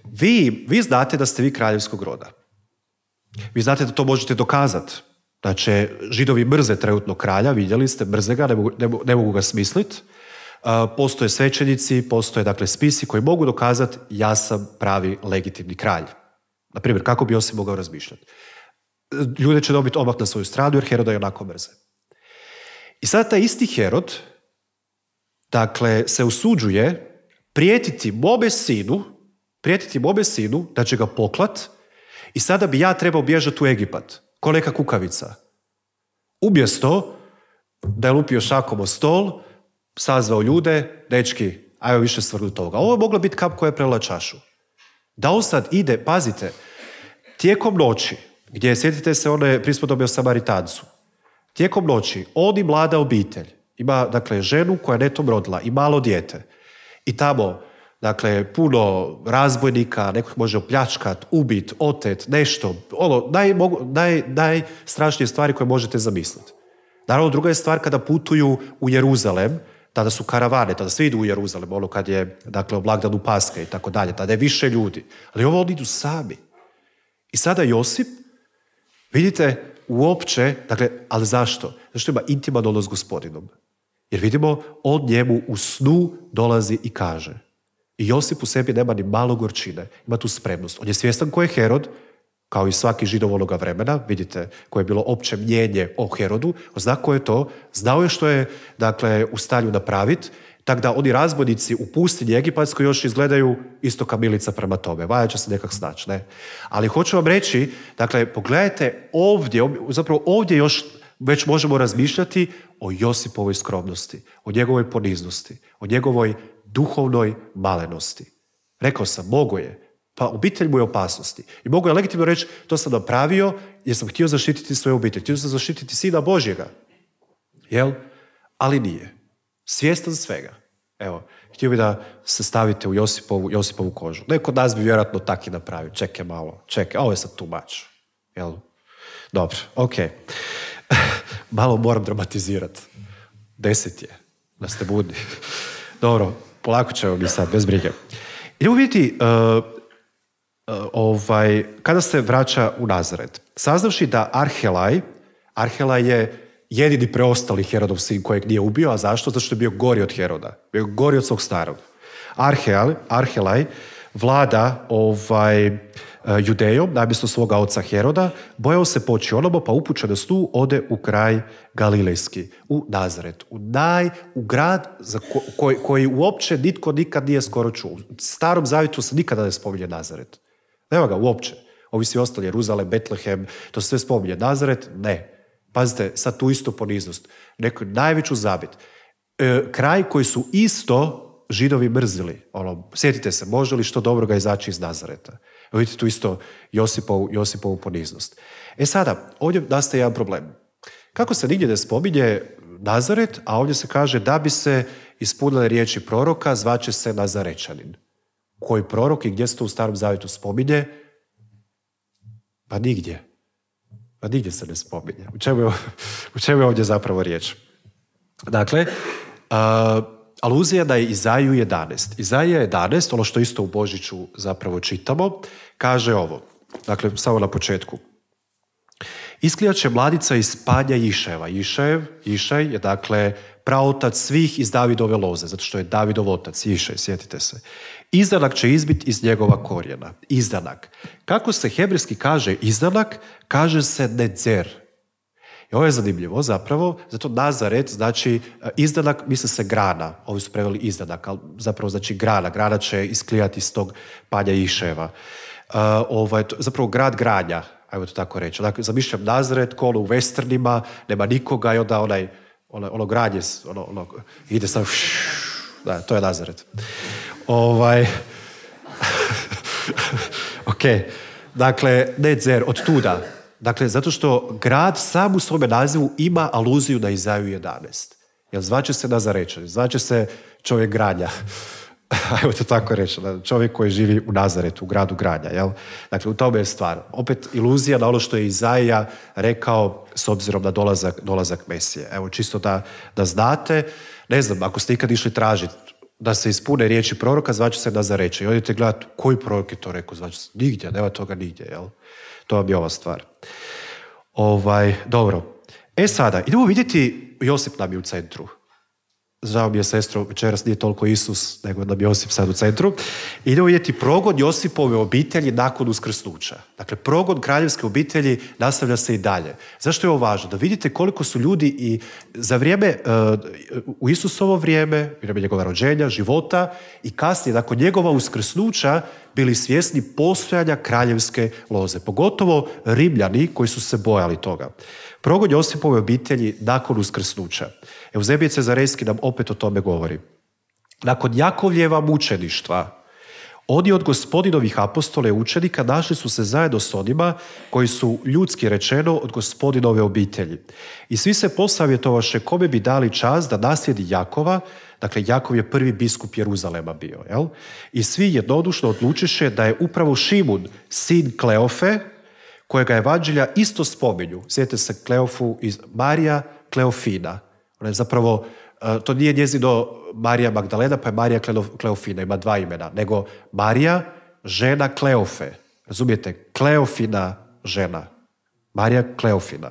[SPEAKER 1] Vi, vi znate da ste vi kraljevskog roda. Vi znate da to možete dokazati. će židovi mrze trenutno kralja, vidjeli ste, mrze ga, ne mogu, ga smisliti. Uh, postoje svećenici, postoje dakle spisi koji mogu dokazati ja sam pravi legitimni kralj. Na primjer, kako bi osim mogao razmišljati? Ljude će dobiti omak na svoju stranu jer Heroda je onako mrze. I sada taj isti Herod, dakle, se usuđuje prijetiti Bobe sinu, prijetiti Bobe sinu da će ga poklat i sada bi ja trebao bježati u Egipat, ko neka kukavica. Umjesto da je lupio šakom o stol, sazvao ljude, dečki, ajmo više svrnu toga. Ovo je mogla biti kap koja je prela čašu. Da on sad ide, pazite, tijekom noći, gdje sjetite se, one je prispodobio Samaritancu, tijekom noći, on i mlada obitelj, ima dakle ženu koja je netom rodila i malo dijete, i tamo, dakle, puno razbojnika, nekog može opljačkat, ubit, otet, nešto, ono, naj, najstrašnije stvari koje možete zamisliti. Naravno, druga je stvar kada putuju u Jeruzalem, tada su karavane, tada svi idu u Jeruzalem, ono kad je, dakle, o blagdanu Paske i tako dalje, tada je više ljudi. Ali ovo oni idu sami. I sada Josip, vidite, uopće, dakle, ali zašto? Zašto ima intiman odnos s gospodinom. Jer vidimo, on njemu u snu dolazi i kaže. I Josip u sebi nema ni malo gorčine, ima tu spremnost. On je svjestan ko je Herod, kao i svaki židov onoga vremena, vidite, koje je bilo opće mnjenje o Herodu, on zna ko je to, znao je što je dakle, u stanju napraviti, tako da oni razbodnici u pustinji Egipatskoj još izgledaju isto kamilica prema tome. Vaja će se nekak snaći, ne? Ali hoću vam reći, dakle, pogledajte ovdje, zapravo ovdje još već možemo razmišljati o Josipovoj skromnosti, o njegovoj poniznosti, o njegovoj duhovnoj malenosti. Rekao sam, mogo je, pa obitelj mu je opasnosti. I mogu je legitimno reći, to sam napravio jer sam htio zaštititi svoju obitelj, htio sam zaštititi sina Božjega. Jel? Ali nije. Svjestan svega. Evo, htio bi da se stavite u Josipovu, Josipovu kožu. Neko od nas bi vjerojatno tak i napravio. Čekaj malo, čekaj, ovo je sad tumač. Jel? Dobro, okej. [LAUGHS] malo moram dramatizirati. Deset je, da ste budni. Dobro, polako ćemo mi sad, bez brige. Idemo vidjeti, e, e, ovaj, kada se vraća u Nazaret. Saznavši da Arhelaj, Arhelaj je jedini preostali Herodov sin kojeg nije ubio, a zašto? Zato što je bio gori od Heroda, bio gori od svog starog. Arhelaj vlada ovaj, E, Judejom, namjesto svoga oca Heroda, bojao se poći onobo pa upućenost tu ode u kraj Galilejski, u Nazaret, u naj, u grad za koji, koji uopće nitko nikad nije skoro čuo. U starom zavitu se nikada ne spominje Nazaret. Nema ga uopće. Ovi svi ostali, Jeruzalem, Betlehem, to se sve spominje. Nazaret, ne. Pazite, sad tu isto poniznost. Neku najveću zabit. E, kraj koji su isto židovi mrzili. Ono, sjetite se, može li što dobro izaći iz Nazareta? Vidite tu isto Josipov, Josipovu poniznost. E sada, ovdje nastaje jedan problem. Kako se nigdje ne spominje Nazaret, a ovdje se kaže da bi se ispunile riječi proroka, zvaće se Nazarečanin. Koji prorok i gdje se to u Starom Zavitu spominje? Pa nigdje. Pa nigdje se ne spominje. U čemu je, ovdje zapravo riječ? Dakle, aluzija da je Izaju 11. Izaja 11, ono što isto u Božiću zapravo čitamo, kaže ovo, dakle samo na početku. Isklijat će mladica iz panja Iševa. Išev, je dakle praotac svih iz Davidove loze, zato što je Davidov otac, Išaj, sjetite se. Izdanak će izbiti iz njegova korijena. Izdanak. Kako se hebrijski kaže izdanak, kaže se nedzer. I ovo je zanimljivo zapravo, zato Nazaret znači e, izdanak, misli se grana, ovi su preveli izdanak, ali zapravo znači grana, grana će isklijati iz tog panja iševa. Uh, ovaj, zapravo grad granja, ajmo to tako reći. Dakle, zamišljam Nazaret, kolo u westernima, nema nikoga i onda onaj, ono, ono granje, ono, ono, ide sam, da, to je Nazaret. Ovaj, [LAUGHS] ok, dakle, ne dzer, od tuda, Dakle, zato što grad sam u svome nazivu ima aluziju na Izaju 11. Jer zvaće se Nazarečan, zvaće se čovjek granja. [LAUGHS] Ajmo to tako reći, čovjek koji živi u Nazaretu, u gradu granja. Jel? Dakle, u tome je stvar. Opet iluzija na ono što je Izaija rekao s obzirom na dolazak, dolazak Mesije. Evo, čisto da, da znate, ne znam, ako ste ikad išli tražiti da se ispune riječi proroka, zvaće se Nazarečan. I odite gledati, koji prorok je to rekao, zvaće se? Nigdje, nema toga nigdje. Jel? To bi ova stvar. Ovaj, dobro. E sada, idemo vidjeti Josip nam je u centru žao mi je sestro, večeras nije toliko Isus, nego da bi Josip sad u centru. Idemo vidjeti progon Josipove obitelji nakon uskrsnuća. Dakle, progod kraljevske obitelji nastavlja se i dalje. Zašto je ovo važno? Da vidite koliko su ljudi i za vrijeme, e, u Isusovo vrijeme, vrijeme njegova rođenja, života i kasnije, nakon njegova uskrsnuća, bili svjesni postojanja kraljevske loze. Pogotovo ribljani koji su se bojali toga. Progon Josipove obitelji nakon uskrsnuća. Euzebije Cezarejski nam opet o tome govori. Nakon Jakovljeva mučeništva, oni od gospodinovih apostole i učenika našli su se zajedno s onima koji su ljudski rečeno od gospodinove obitelji. I svi se posavjetovaše kome bi dali čas da naslijedi Jakova, dakle Jakov je prvi biskup Jeruzalema bio, jel? i svi jednodušno odlučiše da je upravo Šimun, sin Kleofe, kojega evanđelja isto spominju. Sjetite se Kleofu iz Marija Kleofina. Ona je zapravo, e, to nije njezino Marija Magdalena, pa je Marija Kleofina, ima dva imena, nego Marija, žena Kleofe. Razumijete? Kleofina žena. Marija Kleofina.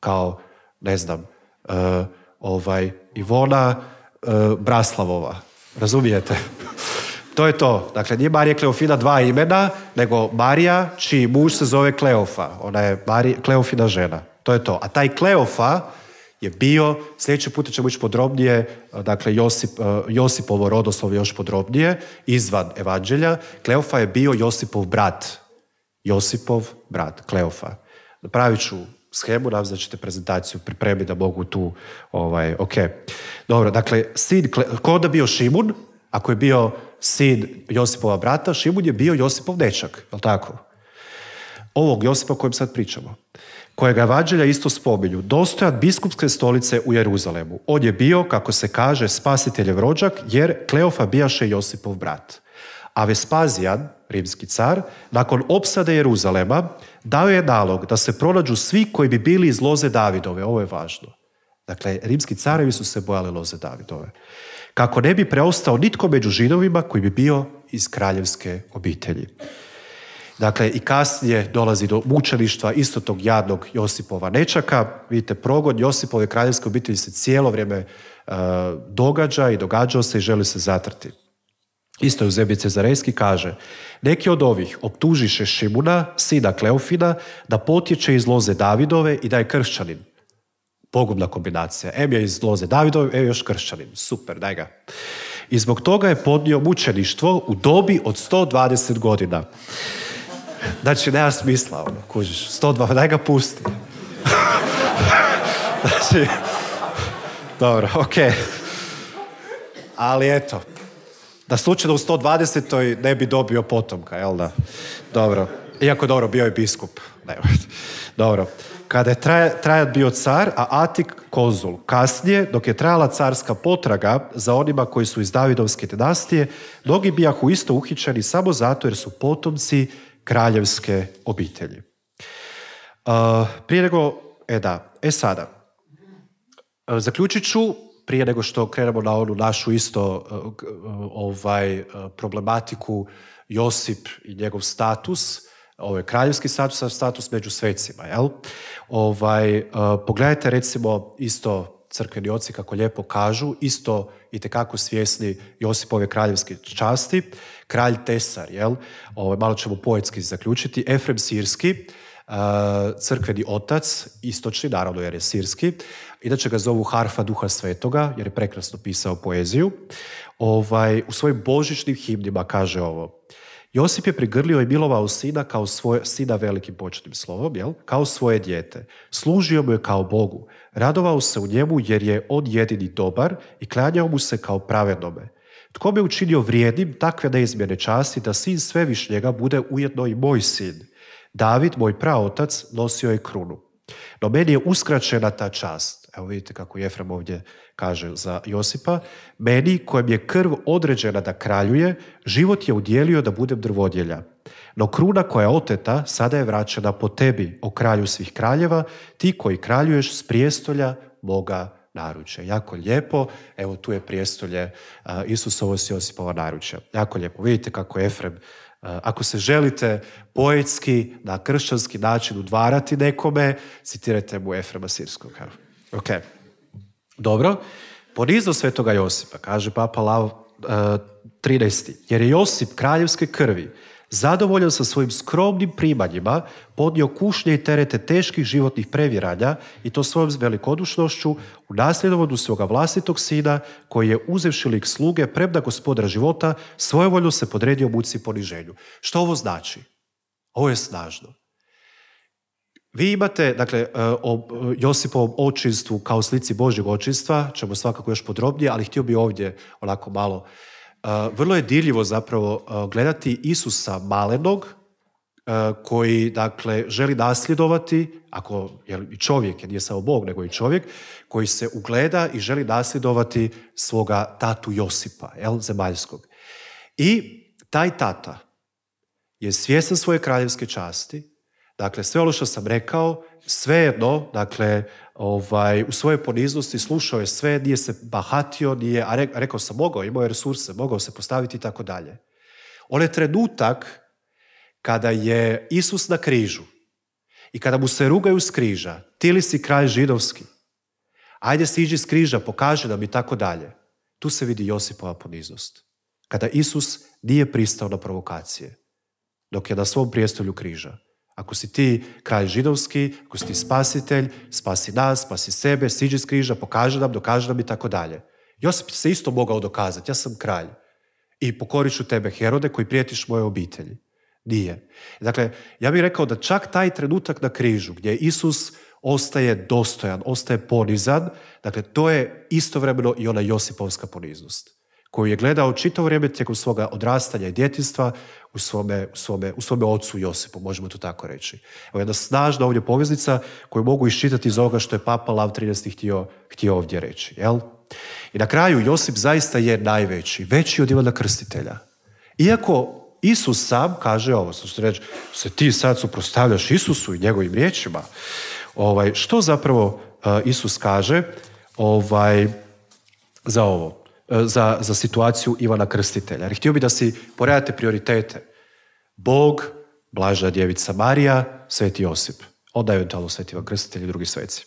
[SPEAKER 1] Kao, ne znam, e, ovaj, Ivona e, Braslavova. Razumijete? To je to. Dakle, nije Marija Kleofina dva imena, nego Marija čiji muž se zove Kleofa. Ona je Kleofina žena. To je to. A taj Kleofa je bio, sljedeći put ćemo ići podrobnije, e, dakle e, Josipovo rodoslov još podrobnije, izvan evanđelja. Kleofa je bio Josipov brat. Josipov brat, Kleofa. Napravit ću schemu, nam da ćete prezentaciju pripremiti da mogu tu, ovaj, ok. Dobro, dakle, sin, Kle, ko onda bio Šimun, ako je bio sin Josipova brata, Šimun je bio Josipov dečak, jel tako? Ovog Josipa o kojem sad pričamo, kojega vađelja isto spominju, dostojan biskupske stolice u Jeruzalemu. On je bio, kako se kaže, spasiteljev rođak, jer Kleofa bijaše Josipov brat. A Vespazijan, rimski car, nakon opsade Jeruzalema, dao je nalog da se pronađu svi koji bi bili iz loze Davidove. Ovo je važno. Dakle, rimski carevi su se bojali loze Davidove kako ne bi preostao nitko među židovima koji bi bio iz kraljevske obitelji. Dakle, i kasnije dolazi do mučeništva isto tog jadnog Josipova nečaka. Vidite, progon Josipove kraljevske obitelji se cijelo vrijeme e, događa i događao se i želi se zatrti. Isto je u zemlji Cezarejski kaže Neki od ovih optužiše Šimuna, sina Kleofina, da potječe iz loze Davidove i da je kršćanin. Pogubna kombinacija. em je iz Loze Davidov, e je još kršćanin. Super, daj ga. I zbog toga je podnio mučeništvo u dobi od 120 godina. Znači, nema smisla, ono, kužiš. 120, daj ga pusti. [LAUGHS] znači, dobro, okej. Ali eto, da slučajno u 120. ne bi dobio potomka, jel da? Dobro. Iako dobro, bio je biskup. Ne, [LAUGHS] dobro kada je Trajat bio car, a Atik konzul. Kasnije, dok je trajala carska potraga za onima koji su iz Davidovske dinastije, mnogi bijahu isto uhičeni samo zato jer su potomci kraljevske obitelji. prije nego, e da, e sada, zaključit ću, prije nego što krenemo na onu našu isto ovaj, problematiku Josip i njegov status, ovaj, kraljevski status, status među svecima. Jel? Ovaj, e, pogledajte recimo isto crkveni oci kako lijepo kažu, isto i tekako svjesni Josipove kraljevske časti, kralj Tesar, jel? Ovaj, malo ćemo poetski zaključiti, Efrem Sirski, e, crkveni otac, istočni, naravno jer je sirski, inače ga zovu Harfa Duha Svetoga, jer je prekrasno pisao poeziju, ovaj, u svojim božičnim himnima kaže ovo, Josip je prigrlio i milovao sina kao svoje, sida velikim početnim slovom, kao svoje dijete. Služio mu je kao Bogu. Radovao se u njemu jer je on jedini dobar i klanjao mu se kao pravednome. Tko bi učinio vrijednim takve neizmjene časti da sin svevišnjega bude ujedno i moj sin? David, moj praotac, nosio je krunu. No meni je uskraćena ta čast. Evo vidite kako Jefrem ovdje kaže za Josipa, meni kojem je krv određena da kraljuje, život je udjelio da budem drvodjelja. No kruna koja je oteta sada je vraćena po tebi, o kralju svih kraljeva, ti koji kraljuješ s prijestolja Boga naruče. Jako lijepo, evo tu je prijestolje Isusovo s Josipova naruče. Jako lijepo, vidite kako je Efrem ako se želite poetski, na kršćanski način udvarati nekome, citirajte mu Efrema Sirskog. Ok. Dobro, ponizno svetoga Josipa, kaže Papa Lav uh, Jer je Josip kraljevske krvi, zadovoljan sa svojim skromnim primanjima, podnio kušnje i terete teških životnih previranja i to svojom velikodušnošću u nasljedovodu svoga vlastitog sina koji je uzevši lik sluge premda gospodara života svojevoljno se podredio muci poniženju. Što ovo znači? Ovo je snažno. Vi imate, dakle, e, o Josipovom očinstvu kao slici Božjeg očinstva, ćemo svakako još podrobnije, ali htio bi ovdje onako malo. E, vrlo je dirljivo zapravo e, gledati Isusa malenog, koji, dakle, želi nasljedovati, ako je i čovjek, jer nije samo Bog, nego i čovjek, koji se ugleda i želi nasljedovati svoga tatu Josipa, jel, zemaljskog. I taj tata je svjestan svoje kraljevske časti, Dakle, sve ono što sam rekao, svejedno, dakle, ovaj, u svojoj poniznosti slušao je sve, nije se bahatio, nije, a rekao sam mogao, imao je resurse, mogao se postaviti i tako dalje. On je trenutak kada je Isus na križu i kada mu se rugaju s križa, ti li si kraj židovski, ajde iđi s križa, pokaži nam i tako dalje. Tu se vidi Josipova poniznost. Kada Isus nije pristao na provokacije, dok je na svom prijestolju križa. Ako si ti kralj židovski, ako si ti spasitelj, spasi nas, spasi sebe, siđi s križa, pokaži nam, dokaži nam i tako dalje. Josip se isto mogao dokazati, ja sam kralj. I pokorit ću tebe, Herode, koji prijetiš moje obitelji. Nije. Dakle, ja bih rekao da čak taj trenutak na križu gdje Isus ostaje dostojan, ostaje ponizan, dakle, to je istovremeno i ona Josipovska poniznost koju je gledao čitavo vrijeme tijekom svoga odrastanja i djetinstva u svome, u, svome, u svome ocu Josipu, možemo to tako reći. Evo jedna snažna ovdje poveznica koju mogu iščitati iz ovoga što je Papa Lav 13. htio, htio ovdje reći. Jel? I na kraju Josip zaista je najveći, veći od Ivana Krstitelja. Iako Isus sam kaže ovo, što reći, se ti sad suprostavljaš Isusu i njegovim riječima, ovaj, što zapravo e, Isus kaže ovaj, za ovo? E, za, za situaciju Ivana Krstitelja. Jer htio bi da si poredate prioritete. Bog, Blaža djevica Marija, Sveti Josip. Onda eventualno Sveti Ivan Krstitelj i drugi sveci.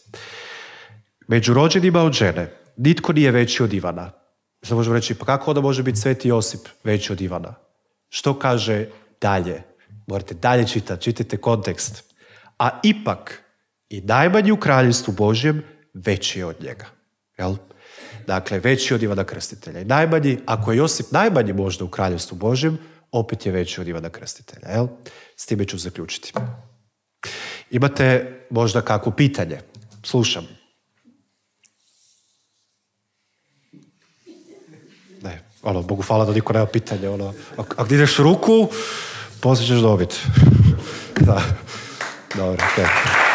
[SPEAKER 1] Među rođenima od žene, nitko nije veći od Ivana. Sad možemo reći, pa kako onda može biti Sveti Josip veći od Ivana? Što kaže dalje? Morate dalje čitati, čitajte kontekst. A ipak, i najmanji u kraljevstvu Božjem veći je od njega. Jel? Dakle, veći od Ivana Krstitelja. I najmanji, ako je Josip najmanji možda u kraljevstvu Božjem, opet je veći od Ivana Krstitelja. Jel? S time ću zaključiti. Imate možda kako pitanje? Slušam. Ne, ono, Bogu hvala da niko nema pitanje. Ono, ako ideš ruku, poslije ćeš dobiti. da, dobro, okay.